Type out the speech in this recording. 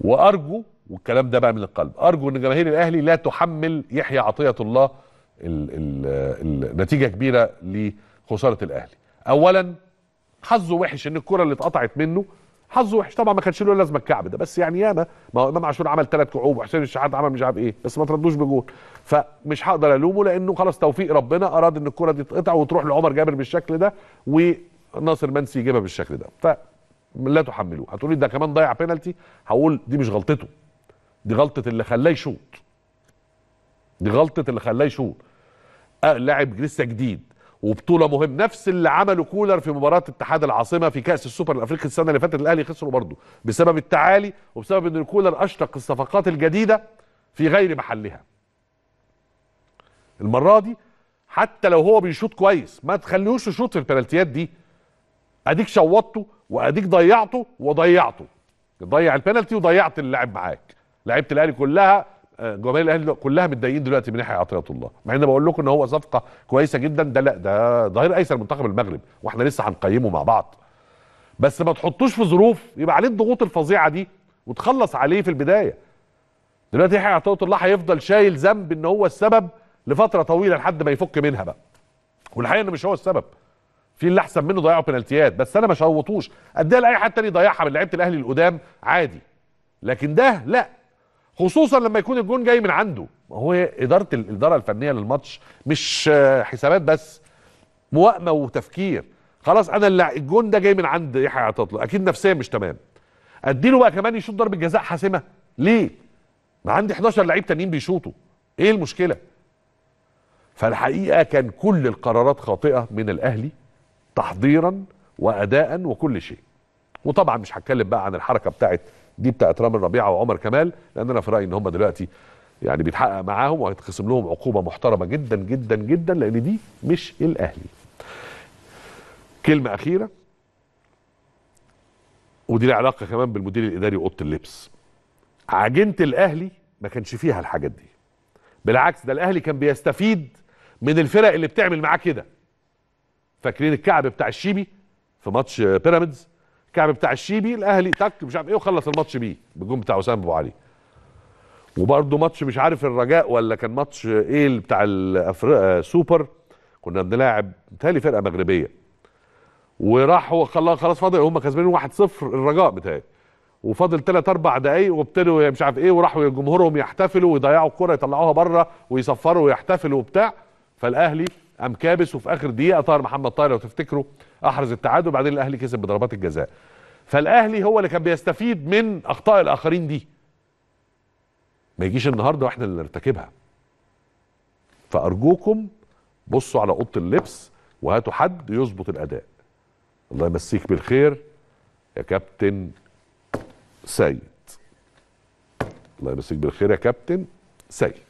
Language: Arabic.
وارجو والكلام ده بقى من القلب ارجو ان جماهير الاهلي لا تحمل يحيى عطيه الله ال ال النتيجه كبيره لخساره الاهلي اولا حظه وحش ان الكره اللي اتقطعت منه حظه وحش طبعا ما كانش له لازمه الكعب ده بس يعني ياما ما هو امام عاشور عمل ثلاث كعوب وحسين الشحات عمل مش عارف ايه بس ما تردوش بجول فمش هقدر الومه لانه خلاص توفيق ربنا اراد ان الكره دي تتقطع وتروح لعمر جابر بالشكل ده وناصر منسي يجيبها بالشكل ده ف لا تحملوه هتقولي ده كمان ضيع بينالتي هقول دي مش غلطته دي غلطه اللي خلاه يشوط دي غلطه اللي خلاه يشوط آه لاعب لسه جديد وبطوله مهم نفس اللي عمله كولر في مباراه اتحاد العاصمه في كاس السوبر الافريقي السنه اللي فاتت الاهلي خسروا برضه بسبب التعالي وبسبب ان كولر اشرق الصفقات الجديده في غير محلها المره دي حتى لو هو بيشوط كويس ما تخليهوش يشوط في البنالتيات دي اديك شوطته واديك ضيعته وضيعته ضيع البنالتي وضيعت اللعب معاك لعيبه الاهلي كلها آه، جماهير الاهلي كلها متضايقين دلوقتي من يحيى عطيه الله مع ان بقول لكم ان هو صفقه كويسه جدا ده لا ده ظهير ايسر منتخب المغرب واحنا لسه هنقيمه مع بعض بس ما تحطوش في ظروف يبقى عليه الضغوط الفظيعه دي وتخلص عليه في البدايه دلوقتي يحيى عطيه الله هيفضل شايل ذنب ان هو السبب لفتره طويله لحد ما يفك منها بقى والحقيقه انه مش هو السبب في اللي احسن منه ضيعوا بنالتيات بس انا ما شوطوش اديها لاي حد تاني يضيعها من لعيبه الاهلي القدام عادي لكن ده لا خصوصا لما يكون الجون جاي من عنده ما هو اداره الاداره الفنيه للماتش مش حسابات بس موائمه وتفكير خلاص انا اللي الجون ده جاي من عند يحيى عطله اكيد نفسيا مش تمام اديله بقى كمان يشوط ضربه جزاء حاسمه ليه ما عندي 11 لعيب تانيين بيشوطوا ايه المشكله فالحقيقه كان كل القرارات خاطئه من الاهلي تحضيرا واداء وكل شيء وطبعا مش هتكلم بقى عن الحركه بتاعت دي بتاعت رامي ربيعه وعمر كمال لان انا في رايي ان هم دلوقتي يعني بيتحقق معاهم وهيتخصم لهم عقوبه محترمه جدا جدا جدا لان دي مش الاهلي. كلمه اخيره ودي لها علاقه كمان بالمدير الاداري اوضه اللبس. عجينه الاهلي ما كانش فيها الحاجات دي. بالعكس ده الاهلي كان بيستفيد من الفرق اللي بتعمل معاه كده. فاكرين الكعب بتاع الشيبي في ماتش بيراميدز الكعب بتاع الشيبي الاهلي تك مش عارف ايه وخلص الماتش بيه بالجون بتاع اسامه ابو علي وبرده ماتش مش عارف الرجاء ولا كان ماتش ايه بتاع الافريقيا سوبر كنا بنلاعب بتهيألي فرقه مغربيه وراح هو خلاص فاضل هم كسبانين 1-0 الرجاء بتاعي وفاضل 3 4 دقايق وابتدوا مش عارف ايه وراحوا جمهورهم يحتفلوا ويضيعوا الكره يطلعوها بره ويصفروا ويحتفلوا وبتاع فالاهلي قام كابس وفي اخر دقيقه طاهر محمد طاهر لو تفتكروا احرز التعادل وبعدين الاهلي كسب بضربات الجزاء فالاهلي هو اللي كان بيستفيد من اخطاء الاخرين دي ما يجيش النهارده واحنا اللي نرتكبها فارجوكم بصوا على اوضه اللبس وهاتوا حد يظبط الاداء الله يمسيك بالخير يا كابتن سيد الله يمسيك بالخير يا كابتن سيد